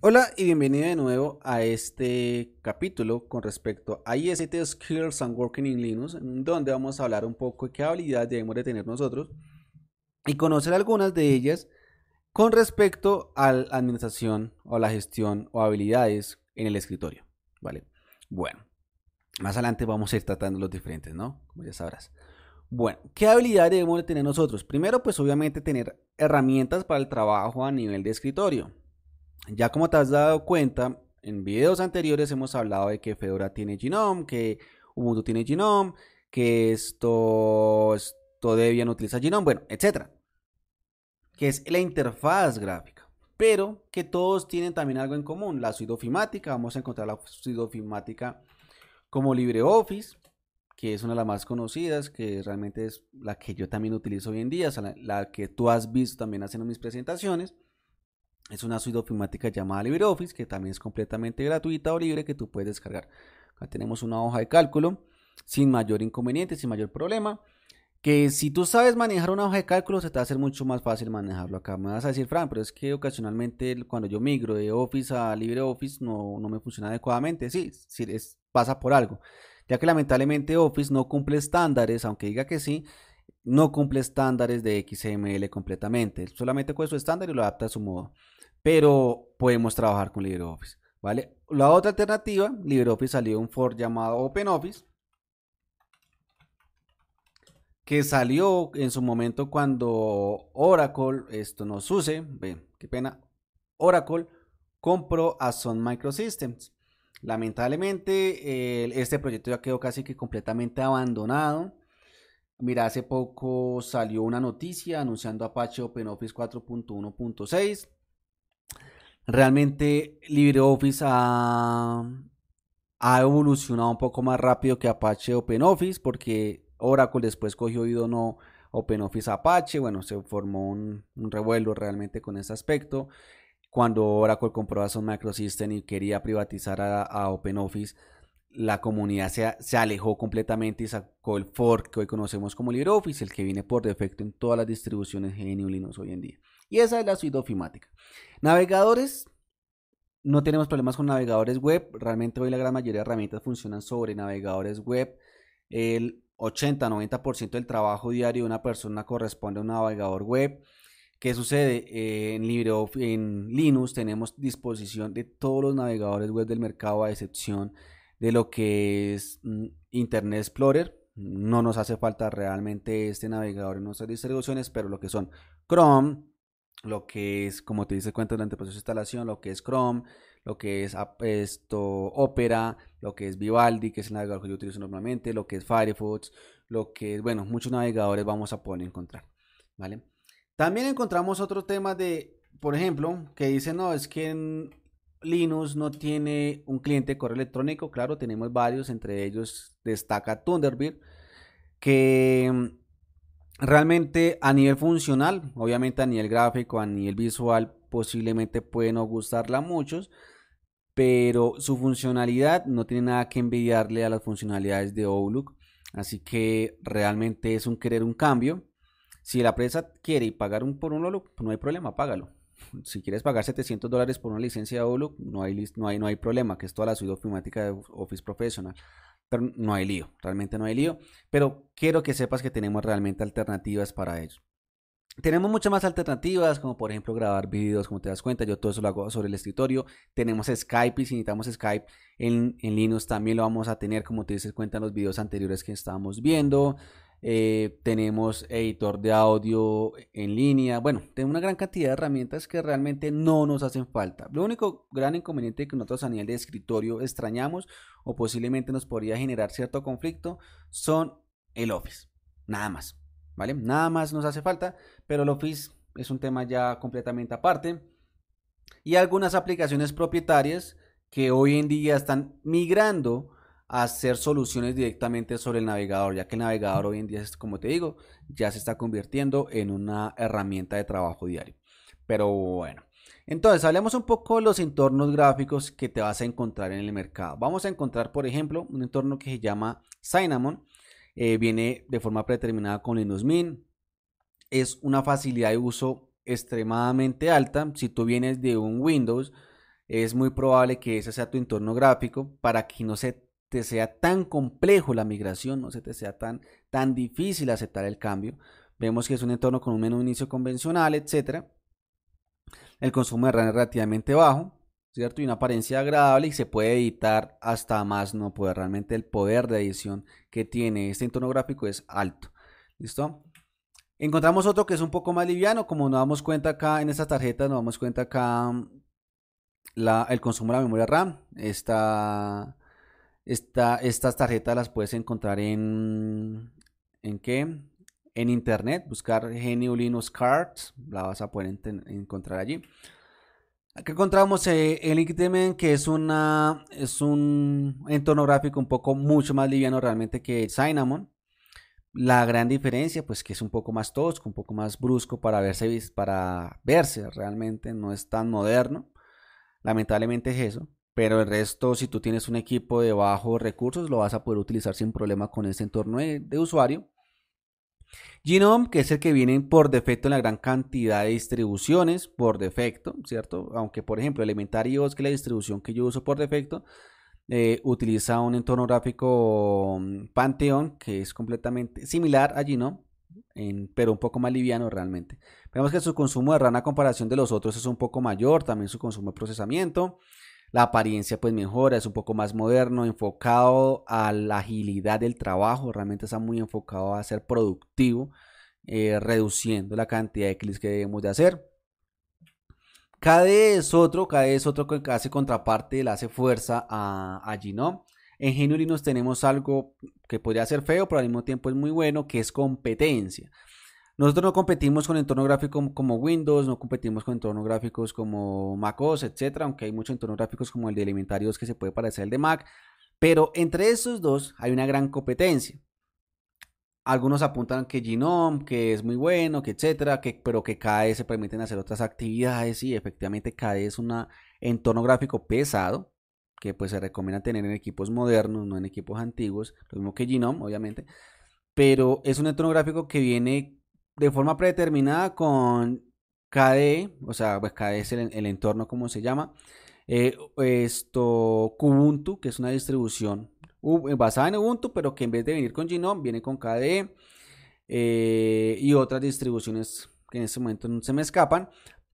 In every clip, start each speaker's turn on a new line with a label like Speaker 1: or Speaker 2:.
Speaker 1: Hola y bienvenido de nuevo a este capítulo con respecto a IST Skills and Working in Linux, donde vamos a hablar un poco de qué habilidades debemos de tener nosotros y conocer algunas de ellas con respecto a la administración o la gestión o habilidades en el escritorio, ¿vale? Bueno, más adelante vamos a ir tratando los diferentes, ¿no? Como ya sabrás. Bueno, ¿qué habilidades debemos de tener nosotros? Primero, pues obviamente tener herramientas para el trabajo a nivel de escritorio ya como te has dado cuenta, en videos anteriores hemos hablado de que Fedora tiene Genome, que Ubuntu tiene Genome, que esto, esto Debian utiliza Genome, bueno, etc. Que es la interfaz gráfica. Pero que todos tienen también algo en común, la suite Vamos a encontrar la suite como LibreOffice, que es una de las más conocidas, que realmente es la que yo también utilizo hoy en día, la, que tú has visto también haciendo mis presentaciones. Es una suite ofimática llamada LibreOffice que también es completamente gratuita o libre que tú puedes descargar. Acá tenemos una hoja de cálculo sin mayor inconveniente, sin mayor problema. Que si tú sabes manejar una hoja de cálculo, se te va a hacer mucho más fácil manejarlo acá. Me vas a decir, Fran, pero es que ocasionalmente cuando yo migro de Office a LibreOffice no, no me funciona adecuadamente. Sí, sí pasa por algo. Ya que lamentablemente Office no cumple estándares, aunque diga que sí, no cumple estándares de XML completamente. Solamente coge su estándar y lo adapta a su modo pero podemos trabajar con LibreOffice, ¿vale? La otra alternativa, LibreOffice salió un for llamado OpenOffice, que salió en su momento cuando Oracle, esto no use, ven, qué pena, Oracle compró a Sun Microsystems. Lamentablemente, este proyecto ya quedó casi que completamente abandonado. Mira, hace poco salió una noticia anunciando Apache OpenOffice 4.1.6 realmente LibreOffice ha, evolucionado un poco más rápido que Apache OpenOffice porque Oracle después cogió y no OpenOffice Apache. Bueno, se formó un, revuelo realmente con ese aspecto. Cuando Oracle compró a Sun y quería privatizar a, OpenOffice, la comunidad se, se, alejó completamente y sacó el fork que hoy conocemos como LibreOffice, el que viene por defecto en todas las distribuciones GNU Linux hoy en día. Y esa es la suite ofimática. Navegadores, no tenemos problemas con navegadores web. Realmente hoy la gran mayoría de herramientas funcionan sobre navegadores web. El 80-90% del trabajo diario de una persona corresponde a un navegador web. ¿Qué sucede? en, en Linux tenemos disposición de todos los navegadores web del mercado a excepción de lo que es mm, Internet Explorer. No nos hace falta realmente este navegador en nuestras distribuciones, pero lo que son Chrome, lo que es, como te dice cuenta durante el proceso de instalación, lo que es Chrome, lo que es esto, Opera, lo que es Vivaldi, que es el navegador que yo utilizo normalmente, lo que es Firefox, lo que es, bueno, muchos navegadores vamos a poder encontrar, ¿vale? También encontramos otro tema de, por ejemplo, que dice, no, es que en Linux no tiene un cliente de correo electrónico, claro, tenemos varios, entre ellos destaca Thunderbird, que Realmente a nivel funcional, obviamente a nivel gráfico, a nivel visual, posiblemente puede no gustarla a muchos, pero su funcionalidad no tiene nada que envidiarle a las funcionalidades de Outlook. Así que realmente es un querer un cambio. Si la empresa quiere y pagar un por un Outlook, no hay problema, págalo. Si quieres pagar 700 dólares por una licencia de Outlook, no hay, no hay, no hay problema, que es toda la suite ofimática de Office Professional pero no hay lío, realmente no hay lío, pero quiero que sepas que tenemos realmente alternativas para ello. Tenemos muchas más alternativas, como por ejemplo grabar videos, como te das cuenta, yo todo eso lo hago sobre el escritorio. Tenemos Skype y si necesitamos Skype en, Linux también lo vamos a tener, como te dices cuenta en los videos anteriores que estábamos viendo. Eh, tenemos editor de audio en línea, bueno, tenemos una gran cantidad de herramientas que realmente no nos hacen falta. Lo único gran inconveniente que nosotros a nivel de escritorio extrañamos o posiblemente nos podría generar cierto conflicto son el Office, nada más, ¿vale? Nada más nos hace falta, pero el Office es un tema ya completamente aparte. Y algunas aplicaciones propietarias que hoy en día están migrando hacer soluciones directamente sobre el navegador, ya que el navegador hoy en día, es como te digo, ya se está convirtiendo en una herramienta de trabajo diario. Pero bueno, entonces hablemos un poco de los entornos gráficos que te vas a encontrar en el mercado. Vamos a encontrar, por ejemplo, un entorno que se llama Cinnamon. Eh, viene de forma predeterminada con Linux Mint. Es una facilidad de uso extremadamente alta. Si tú vienes de un Windows, es muy probable que ese sea tu entorno gráfico para que no se te sea tan complejo la migración, no se te sea tan, tan difícil aceptar el cambio. Vemos que es un entorno con un menú inicio convencional, etc. El consumo de RAM es relativamente bajo, ¿cierto? Y una apariencia agradable y se puede editar hasta más no poder. Realmente el poder de edición que tiene este entorno gráfico es alto. ¿Listo? Encontramos otro que es un poco más liviano, como nos damos cuenta acá en esta tarjeta, nos damos cuenta acá mm, el consumo de la memoria RAM. Esta estas tarjetas las puedes encontrar en. ¿En qué? En internet. Buscar Genio Linux Cards. La vas a poder encontrar allí. Aquí encontramos eh, el XDM que es, una, es un entorno gráfico un poco mucho más liviano realmente que Cinnamon. La gran diferencia, pues que es un poco más tosco, un poco más brusco para verse, para verse realmente, no es tan moderno. Lamentablemente es eso. Pero el resto, si tú tienes un equipo de bajos recursos, lo vas a poder utilizar sin problema con este entorno de, usuario. Genome, que es el que viene por defecto en la gran cantidad de distribuciones, por defecto, ¿cierto? Aunque, por ejemplo, Elementary OS, que la distribución que yo uso por defecto, eh, utiliza un entorno gráfico mm, Pantheon, que es completamente similar a Genome, pero un poco más liviano realmente. Vemos que su consumo de RAM a comparación de los otros es un poco mayor, también su consumo de procesamiento. La apariencia pues mejora, es un poco más moderno, enfocado a la agilidad del trabajo, realmente está muy enfocado a ser productivo, eh, reduciendo la cantidad de clics que debemos de hacer. KDE es otro, KDE es otro que hace contraparte, le hace fuerza a, a En GNU nos tenemos algo que podría ser feo, pero al mismo tiempo es muy bueno, que es competencia. Nosotros no competimos con entornos gráficos como Windows, no competimos con entornos gráficos como MacOS, etcétera, aunque hay muchos entornos gráficos como el de Elementarios que se puede parecer al de Mac, pero entre esos dos hay una gran competencia. Algunos apuntan que Genome, que es muy bueno, que etcétera, que, pero que KDE se permiten hacer otras actividades y efectivamente KDE es un entorno gráfico pesado, que pues se recomienda tener en equipos modernos, no en equipos antiguos, lo mismo que Genome, obviamente, pero es un entorno gráfico que viene de forma predeterminada con KDE, o sea, pues KDE es el, entorno como se llama, eh, esto, Kubuntu, que es una distribución eh, basada en Ubuntu, pero que en vez de venir con Gnome viene con KDE eh, y otras distribuciones que en este momento no se me escapan,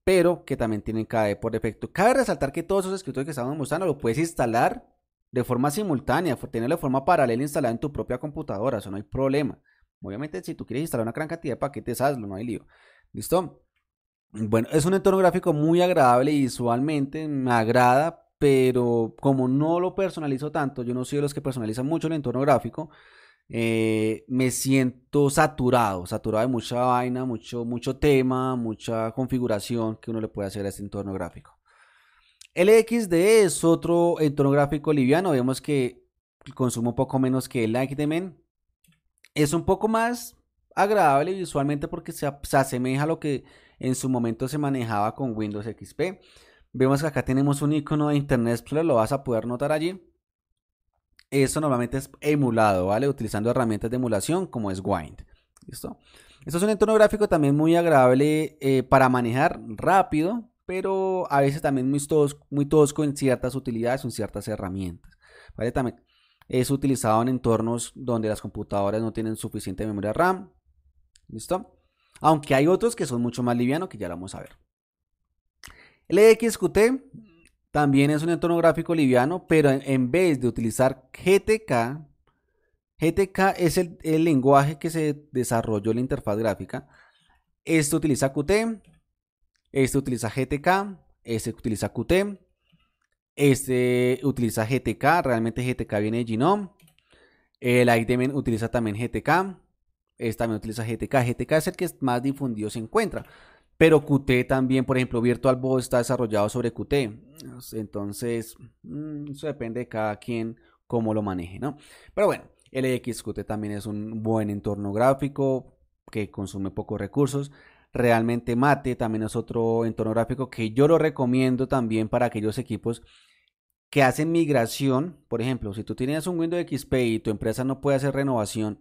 Speaker 1: pero que también tienen KDE por defecto. Cabe resaltar que todos esos escritores que estamos mostrando lo puedes instalar de forma simultánea, tenerlo de forma paralela instalada en tu propia computadora, eso no hay problema. Obviamente, si tú quieres instalar una gran cantidad de paquetes, hazlo, no hay lío. ¿Listo? Bueno, es un entorno gráfico muy agradable visualmente me agrada, pero como no lo personalizo tanto, yo no soy de los que personalizan mucho el entorno gráfico, eh, me siento saturado, saturado de mucha vaina, mucho, mucho tema, mucha configuración que uno le puede hacer a este entorno gráfico. LXD es otro entorno gráfico liviano, vemos que consume un poco menos que el Lightning, es un poco más agradable visualmente porque se, asemeja a lo que en su momento se manejaba con Windows XP. Vemos que acá tenemos un icono de Internet Explorer, lo vas a poder notar allí. Eso normalmente es emulado, ¿vale? Utilizando herramientas de emulación como es Wind. ¿Listo? Esto es un entorno gráfico también muy agradable eh, para manejar rápido, pero a veces también muy tosco, muy en ciertas utilidades, en ciertas herramientas. ¿Vale? También es utilizado en entornos donde las computadoras no tienen suficiente memoria RAM. ¿Listo? Aunque hay otros que son mucho más livianos que ya lo vamos a ver. LXQT también es un entorno gráfico liviano, pero en vez de utilizar GTK, GTK es el, el lenguaje que se desarrolló en la interfaz gráfica. Este utiliza Qt, este utiliza GTK, este utiliza Qt, este utiliza GTK, realmente GTK viene de Genome. El IDEMEN utiliza también GTK. Este también utiliza GTK. GTK es el que más difundido se encuentra. Pero Qt también, por ejemplo, VirtualBox está desarrollado sobre Qt. Entonces, mm, eso depende de cada quien cómo lo maneje, ¿no? Pero bueno, LXQt también es un buen entorno gráfico que consume pocos recursos realmente mate, también es otro entorno gráfico que yo lo recomiendo también para aquellos equipos que hacen migración, por ejemplo, si tú tienes un Windows XP y tu empresa no puede hacer renovación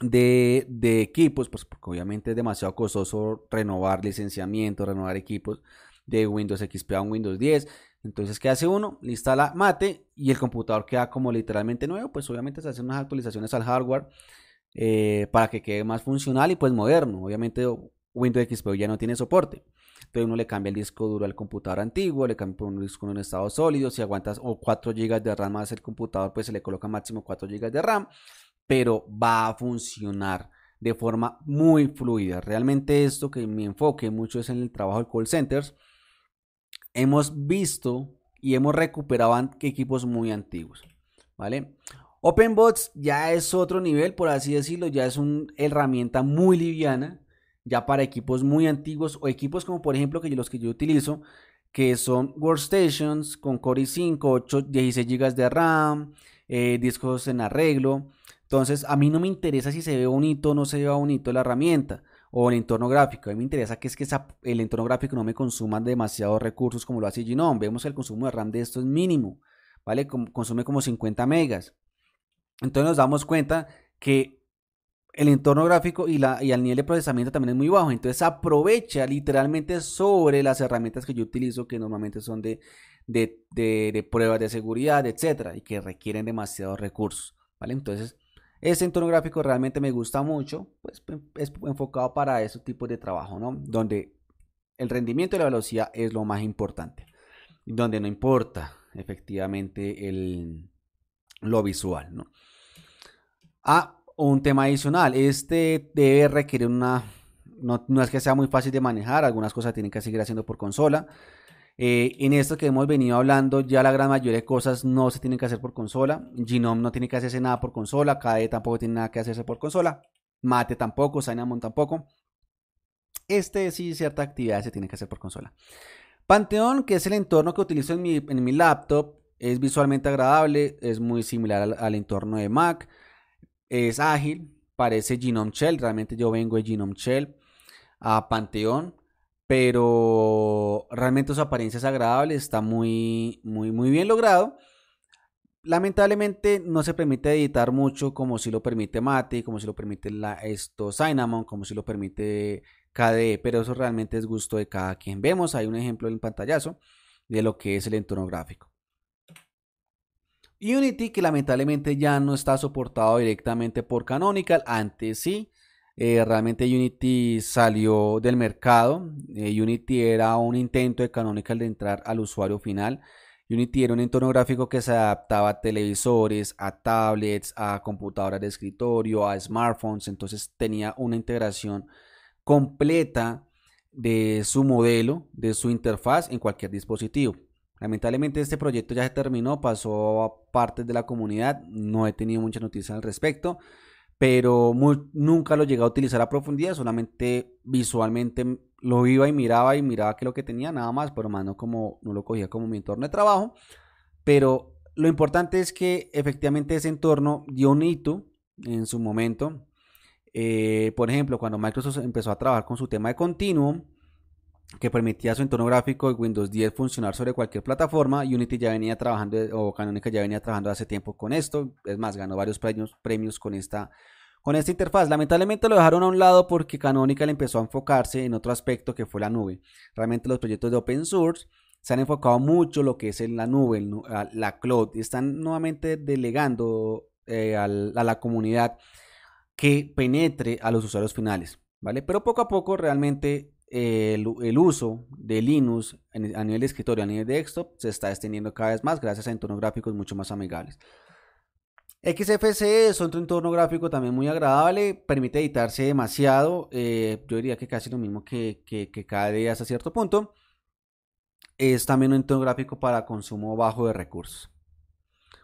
Speaker 1: de, equipos, pues porque obviamente es demasiado costoso renovar licenciamiento, renovar equipos de Windows XP a un Windows 10. Entonces, ¿qué hace uno? Le instala Mate y el computador queda como literalmente nuevo. Pues obviamente se hacen unas actualizaciones al hardware eh, para que quede más funcional y pues moderno. Obviamente Windows XP ya no tiene soporte. Entonces uno le cambia el disco duro al computador antiguo, le cambia por un disco en estado sólido, si aguantas o 4 GB de RAM más el computador, pues se le coloca máximo 4 GB de RAM, pero va a funcionar de forma muy fluida. Realmente esto que mi enfoque mucho es en el trabajo de call centers, hemos visto y hemos recuperado equipos muy antiguos, ¿vale? OpenBots ya es otro nivel, por así decirlo, ya es una herramienta muy liviana ya para equipos muy antiguos o equipos como por ejemplo que los que yo utilizo, que son workstations con Core i5, 8, 16 GB de RAM, eh, discos en arreglo. Entonces, a mí no me interesa si se ve bonito o no se ve bonito la herramienta o el entorno gráfico. A mí me interesa que es que el entorno gráfico no me consuma demasiados recursos como lo hace Genome. Vemos que el consumo de RAM de esto es mínimo, ¿vale? Consume como 50 megas. Entonces nos damos cuenta que el entorno gráfico y, la, y al nivel de procesamiento también es muy bajo. Entonces aprovecha literalmente sobre las herramientas que yo utilizo, que normalmente son de, de, de, pruebas de seguridad, etcétera, y que requieren demasiados recursos. ¿vale? Entonces, ese entorno gráfico realmente me gusta mucho, pues em, es enfocado para ese tipo de trabajo, ¿no? Donde el rendimiento y la velocidad es lo más importante. Donde no importa efectivamente el, lo visual, ¿no? Ah, un tema adicional, este debe requerir una... No, es que sea muy fácil de manejar, algunas cosas tienen que seguir haciendo por consola. Eh, en esto que hemos venido hablando, ya la gran mayoría de cosas no se tienen que hacer por consola. Genome no tiene que hacerse nada por consola. KDE tampoco tiene nada que hacerse por consola. Mate tampoco, Cynamon tampoco. Este sí, cierta actividad se tiene que hacer por consola. Panteón, que es el entorno que utilizo en mi, en mi laptop, es visualmente agradable, es muy similar al entorno de Mac es ágil, parece Genome Shell, realmente yo vengo de Genome Shell a Panteón, pero realmente su apariencia es agradable, está muy, muy, muy bien logrado. Lamentablemente no se permite editar mucho como si lo permite Mati, como si lo permite la, esto Cinnamon, como si lo permite KDE, pero eso realmente es gusto de cada quien. Vemos hay un ejemplo en pantallazo de lo que es el entorno gráfico. Unity que lamentablemente ya no está soportado directamente por Canonical, antes sí. Eh, realmente Unity salió del mercado. Eh, Unity era un intento de Canonical de entrar al usuario final. Unity era un entorno gráfico que se adaptaba a televisores, a tablets, a computadoras de escritorio, a smartphones. Entonces tenía una integración completa de su modelo, de su interfaz en cualquier dispositivo. Lamentablemente este proyecto ya se terminó, pasó a partes de la comunidad, no he tenido mucha noticia al respecto, pero nunca lo llegué a utilizar a profundidad, solamente visualmente lo iba y miraba y miraba que lo que tenía nada más, pero más no, como, no lo cogía como mi entorno de trabajo. Pero lo importante es que efectivamente ese entorno dio un hito en su momento. Eh, por ejemplo, cuando Microsoft empezó a trabajar con su tema de continuum, que permitía su entorno gráfico de Windows 10 funcionar sobre cualquier plataforma. Unity ya venía trabajando, o Canonical ya venía trabajando hace tiempo con esto. Es más, ganó varios premios, premios con esta con esta interfaz. Lamentablemente lo dejaron a un lado porque Canonical empezó a enfocarse en otro aspecto que fue la nube. Realmente los proyectos de open source se han enfocado mucho en lo que es en la nube, la cloud, y están nuevamente delegando eh, a, a la comunidad que penetre a los usuarios finales, ¿vale? Pero poco a poco realmente el, uso de Linux a nivel escritorio, a nivel de desktop, se está extendiendo cada vez más gracias a entornos gráficos mucho más amigables. XFCE es otro entorno gráfico también muy agradable, permite editarse demasiado, eh, yo diría que casi lo mismo que, que, que KDE hasta cierto punto. Es también un entorno gráfico para consumo bajo de recursos.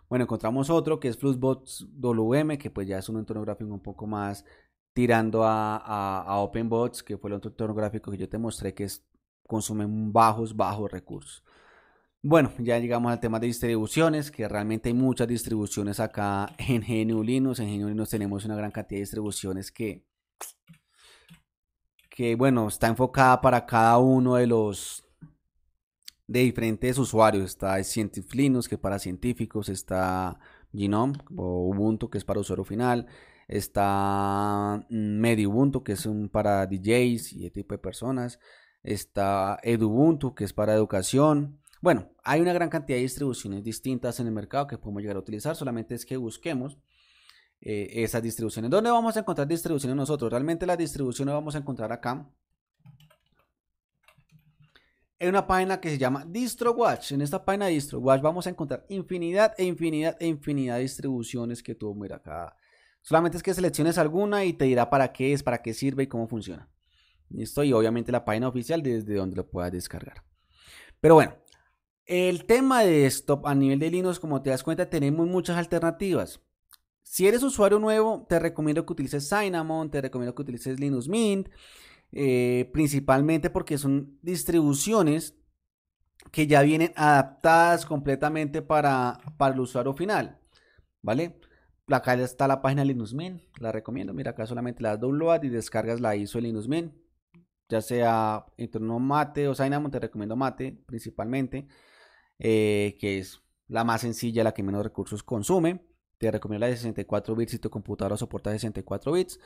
Speaker 1: Bueno, encontramos otro que es Fluxbox WM, que pues ya es un entorno gráfico un poco más tirando a, OpenBots, que fue el otro entorno gráfico que yo te mostré, que consume bajos, bajos recursos. Bueno, ya llegamos al tema de distribuciones, que realmente hay muchas distribuciones acá en GNU Linux. En GNU Linux tenemos una gran cantidad de distribuciones que, que bueno, está enfocada para cada uno de los de diferentes usuarios. Está Scientific Linux, que es para científicos, está Genome o Ubuntu, que es para usuario final, Está Medubuntu, que es un para DJs y ese tipo de personas. Está Edubuntu, que es para educación. Bueno, hay una gran cantidad de distribuciones distintas en el mercado que podemos llegar a utilizar. Solamente es que busquemos eh, esas distribuciones. ¿Dónde vamos a encontrar distribuciones nosotros? Realmente las distribuciones vamos a encontrar acá. En una página que se llama DistroWatch. En esta página de DistroWatch vamos a encontrar infinidad e infinidad e infinidad de distribuciones que tú, mira acá. Solamente es que selecciones alguna y te dirá para qué es, para qué sirve y cómo funciona. Listo, y obviamente la página oficial desde donde lo puedas descargar. Pero bueno, el tema de esto a nivel de Linux, como te das cuenta, tenemos muchas alternativas. Si eres usuario nuevo, te recomiendo que utilices Cinnamon, te recomiendo que utilices Linux Mint, eh, principalmente porque son distribuciones que ya vienen adaptadas completamente para, para el usuario final, ¿vale? acá está la página Linux Mint, la recomiendo. Mira, acá solamente la download y descargas la ISO de Linux Mint, Ya sea entorno Mate o Dynamo, te recomiendo Mate principalmente, eh, que es la más sencilla, la que menos recursos consume. Te recomiendo la de 64 bits si tu computadora soporta 64 bits.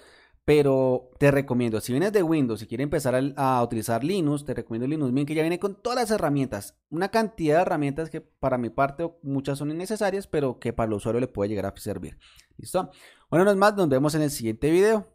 Speaker 1: Pero te recomiendo, si vienes de Windows y quieres empezar a, utilizar Linux, te recomiendo Linux Mint, que ya viene con todas las herramientas. Una cantidad de herramientas que para mi parte muchas son innecesarias, pero que para el usuario le puede llegar a servir. ¿Listo? Bueno, no más, nos vemos en el siguiente video.